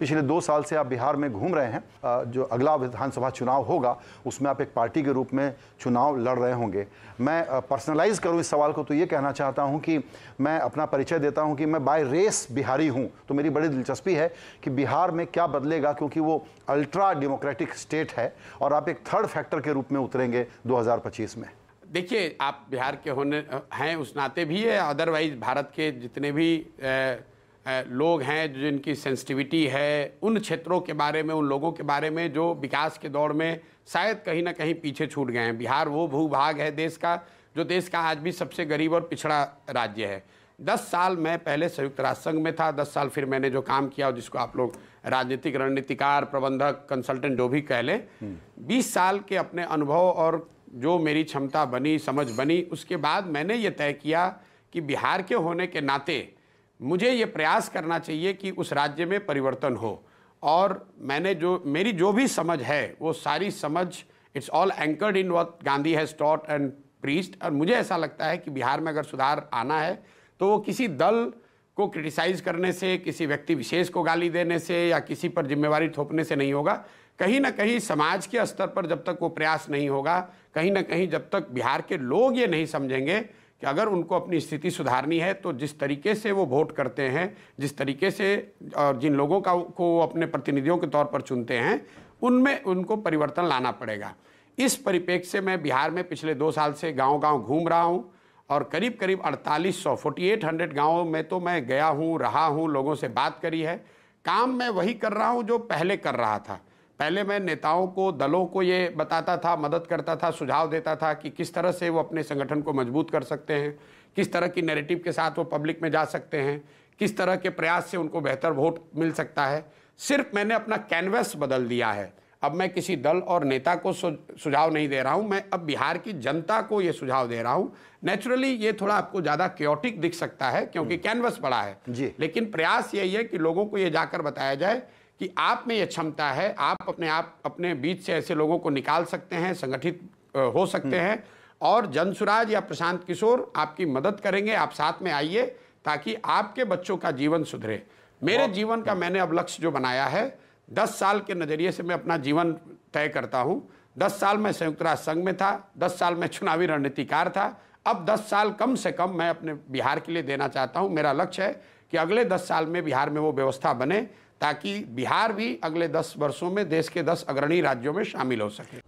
पिछले दो साल से आप बिहार में घूम रहे हैं जो अगला विधानसभा चुनाव होगा उसमें आप एक पार्टी के रूप में चुनाव लड़ रहे होंगे मैं पर्सनलाइज करूं इस सवाल को तो ये कहना चाहता हूं कि मैं अपना परिचय देता हूं कि मैं बाय रेस बिहारी हूं तो मेरी बड़ी दिलचस्पी है कि बिहार में क्या बदलेगा क्योंकि वो अल्ट्रा डेमोक्रेटिक स्टेट है और आप एक थर्ड फैक्टर के रूप में उतरेंगे दो में देखिए आप बिहार के होने हैं उस नाते भी है अदरवाइज भारत के जितने भी आ, लोग हैं जिनकी सेंसिटिविटी है उन क्षेत्रों के बारे में उन लोगों के बारे में जो विकास के दौर में शायद कहीं ना कहीं पीछे छूट गए हैं बिहार वो भूभाग है देश का जो देश का आज भी सबसे गरीब और पिछड़ा राज्य है दस साल मैं पहले संयुक्त राष्ट्र संघ में था दस साल फिर मैंने जो काम किया और जिसको आप लोग राजनीतिक रणनीतिकार प्रबंधक कंसल्टेंट जो भी कह लें हम्म। बीस साल के अपने अनुभव और जो मेरी क्षमता बनी समझ बनी उसके बाद मैंने ये तय किया कि बिहार के होने के नाते मुझे ये प्रयास करना चाहिए कि उस राज्य में परिवर्तन हो और मैंने जो मेरी जो भी समझ है वो सारी समझ it's all anchored in what Gandhi has taught and preached और मुझे ऐसा लगता है कि बिहार में अगर सुधार आना है तो वो किसी दल को क्रिटिसाइज करने से किसी व्यक्ति विशेष को गाली देने से या किसी पर जिम्मेवारी थोपने से नहीं होगा कहीं ना कहीं समाज के स्तर पर जब तक वो प्रयास नहीं होगा कहीं ना कहीं जब तक बिहार के लोग ये नहीं समझेंगे कि अगर उनको अपनी स्थिति सुधारनी है तो जिस तरीके से वो वोट करते हैं जिस तरीके से और जिन लोगों का को वो अपने प्रतिनिधियों के तौर पर चुनते हैं उनमें उनको परिवर्तन लाना पड़ेगा इस परिप्रेक्ष्य से मैं बिहार में पिछले दो साल से गांव-गांव घूम रहा हूं और करीब करीब अड़तालीस सौ फोर्टी एट हंड्रेड में तो मैं गया हूँ रहा हूँ लोगों से बात करी है काम मैं वही कर रहा हूँ जो पहले कर रहा था पहले मैं नेताओं को दलों को ये बताता था मदद करता था सुझाव देता था कि किस तरह से वो अपने संगठन को मजबूत कर सकते हैं किस तरह की नैरेटिव के साथ वो पब्लिक में जा सकते हैं किस तरह के प्रयास से उनको बेहतर वोट मिल सकता है सिर्फ मैंने अपना कैनवस बदल दिया है अब मैं किसी दल और नेता को सुझाव नहीं दे रहा हूँ मैं अब बिहार की जनता को ये सुझाव दे रहा हूँ नेचुरली ये थोड़ा आपको ज़्यादा क्योटिक दिख सकता है क्योंकि कैनवस हम्म। बड़ा है जी लेकिन प्रयास यही है कि लोगों को ये जाकर बताया जाए कि आप में यह क्षमता है आप अपने आप अपने बीच से ऐसे लोगों को निकाल सकते हैं संगठित हो सकते हम्म। हैं और जनसुराज या प्रशांत किशोर आपकी मदद करेंगे आप साथ में आइए ताकि आपके बच्चों का जीवन सुधरे मेरे जीवन का मैंने अब लक्ष्य जो बनाया है दस साल के नज़रिए से मैं अपना जीवन तय करता हूँ दस साल मैं संयुक्त राष्ट्र संघ में था दस साल मैं चुनावी रणनीतिकार था अब दस साल कम से कम मैं अपने बिहार के लिए देना चाहता हूँ मेरा लक्ष्य है कि अगले दस साल में बिहार में वो व्यवस्था बने ताकि बिहार भी अगले दस वर्षों में देश के दस अग्रणी राज्यों में शामिल हो सके